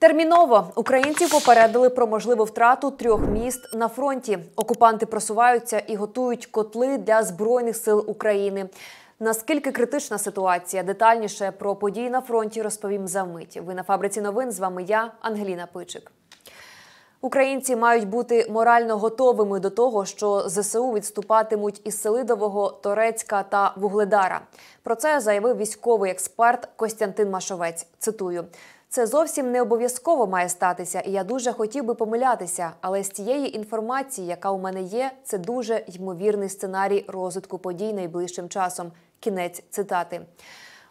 Терміново українців попередили про можливу втрату трьох міст на фронті. Окупанти просуваються і готують котли для збройних сил України. Наскільки критична ситуація? Детальніше про події на фронті розповім за мить. Ви на фабриці новин з вами я, Ангеліна Пичик. Українці мають бути морально готовими до того, що ЗСУ відступатимуть із Селидового, Торецька та Вугледара. Про це заявив військовий експерт Костянтин Машовець. Цитую: це зовсім не обов'язково має статися, і я дуже хотів би помилятися. Але з тієї інформації, яка у мене є, це дуже ймовірний сценарій розвитку подій найближчим часом. Кінець цитати.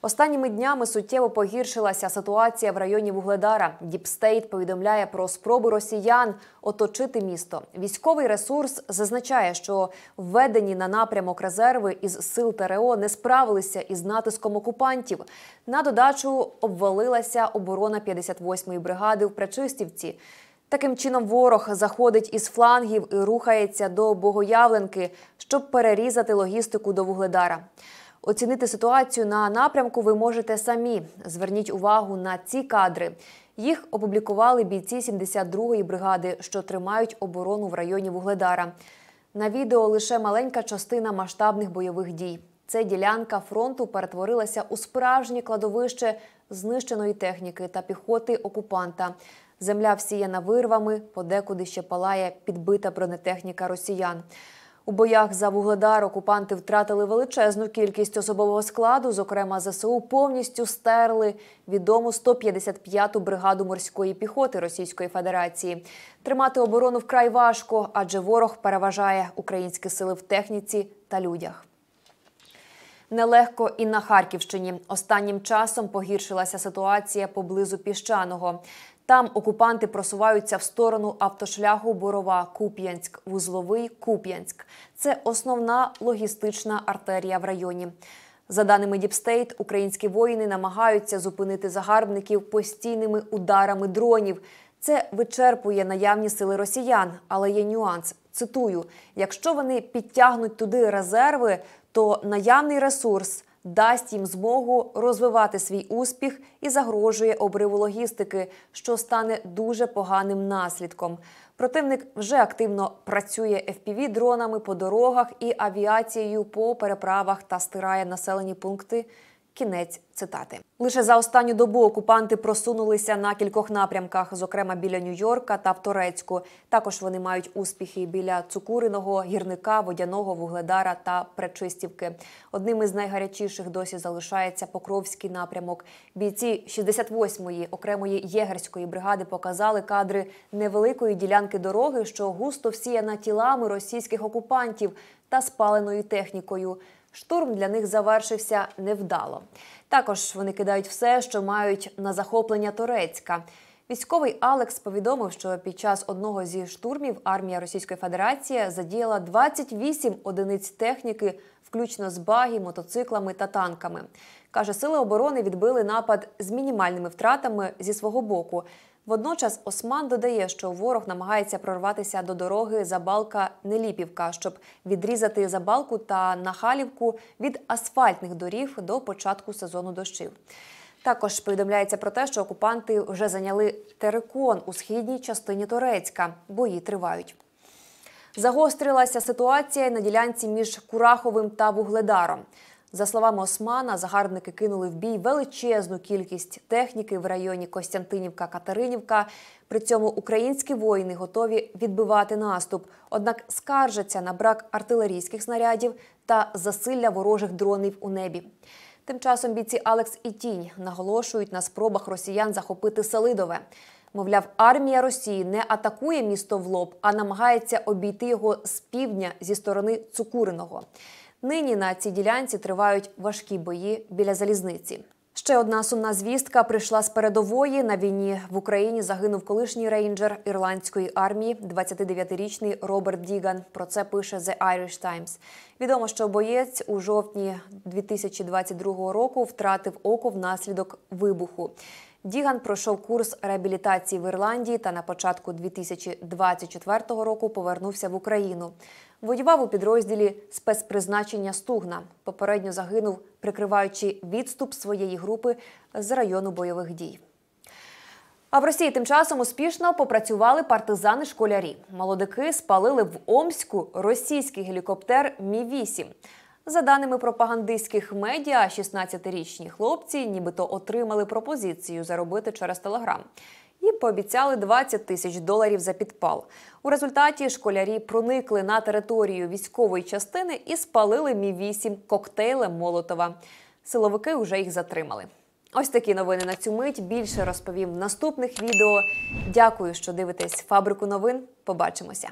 Останніми днями суттєво погіршилася ситуація в районі Вугледара. Діпстейт повідомляє про спроби росіян оточити місто. Військовий ресурс зазначає, що введені на напрямок резерви із сил ТРО не справилися із натиском окупантів. На додачу обвалилася оборона 58-ї бригади в Пречистівці. Таким чином, ворог заходить із флангів і рухається до Богоявленки, щоб перерізати логістику до Вугледара. Оцінити ситуацію на напрямку ви можете самі. Зверніть увагу на ці кадри. Їх опублікували бійці 72-ї бригади, що тримають оборону в районі Вугледара. На відео лише маленька частина масштабних бойових дій. Це ділянка фронту перетворилася у справжнє кладовище знищеної техніки та піхоти окупанта. Земля всіяна вирвами, подекуди ще палає підбита бронетехніка росіян. У боях за Вугледар окупанти втратили величезну кількість особового складу. Зокрема, ЗСУ повністю стерли відому 155-ту бригаду морської піхоти Російської Федерації. Тримати оборону вкрай важко, адже ворог переважає українські сили в техніці та людях. Нелегко і на Харківщині. Останнім часом погіршилася ситуація поблизу піщаного. Там окупанти просуваються в сторону автошляху Борова, Куп'янськ, Вузловий, Куп'янськ. Це основна логістична артерія в районі. За даними Діпстейт, українські воїни намагаються зупинити загарбників постійними ударами дронів. Це вичерпує наявні сили росіян, але є нюанс. Цитую: якщо вони підтягнуть туди резерви, то наявний ресурс дасть їм змогу розвивати свій успіх і загрожує обриву логістики, що стане дуже поганим наслідком. Противник вже активно працює fpv дронами по дорогах і авіацією по переправах та стирає населені пункти. Кінець цитати лише за останню добу окупанти просунулися на кількох напрямках, зокрема біля Нью-Йорка та в Торецьку. Також вони мають успіхи біля Цукуриного, гірника, водяного вугледара та Пречистівки. Одним із найгарячіших досі залишається Покровський напрямок. Бійці 68-ї окремої єгерської бригади показали кадри невеликої ділянки дороги, що густо всіяна тілами російських окупантів та спаленою технікою штурм для них завершився невдало. Також вони кидають все, що мають на захоплення Торецька. Військовий Алекс повідомив, що під час одного зі штурмів армія Російської Федерації задіяла 28 одиниць техніки, включно з багі, мотоциклами та танками. каже, сили оборони відбили напад з мінімальними втратами зі свого боку. Водночас Осман додає, що ворог намагається прорватися до дороги забалка Неліпівка, щоб відрізати забалку та нахалівку від асфальтних доріг до початку сезону дощів. Також повідомляється про те, що окупанти вже зайняли терикон у східній частині Торецька. Бої тривають. Загострилася ситуація на ділянці між Кураховим та Вугледаром. За словами Османа, загарбники кинули в бій величезну кількість техніки в районі Костянтинівка-Катеринівка. При цьому українські воїни готові відбивати наступ, однак скаржаться на брак артилерійських снарядів та засилля ворожих дронів у небі. Тим часом бійці Алекс і Тінь наголошують на спробах росіян захопити Селидове. Мовляв, армія Росії не атакує місто в лоб, а намагається обійти його з півдня зі сторони Цукуриного. Нині на цій ділянці тривають важкі бої біля залізниці. Ще одна сумна звістка прийшла з передової. На війні в Україні загинув колишній рейнджер ірландської армії, 29-річний Роберт Діган. Про це пише The Irish Times. Відомо, що боєць у жовтні 2022 року втратив око внаслідок вибуху. Діган пройшов курс реабілітації в Ірландії та на початку 2024 року повернувся в Україну. Воював у підрозділі спецпризначення Стугна. Попередньо загинув, прикриваючи відступ своєї групи з району бойових дій. А в Росії тим часом успішно попрацювали партизани школярі. Молодики спалили в Омську російський гелікоптер Мі 8 за даними пропагандистських медіа, 16-річні хлопці, нібито отримали пропозицію заробити через телеграм. І пообіцяли 20 тисяч доларів за підпал. У результаті школярі проникли на територію військової частини і спалили мі 8 коктейлем Молотова. Силовики вже їх затримали. Ось такі новини на цю мить. Більше розповім в наступних відео. Дякую, що дивитесь фабрику новин. Побачимося.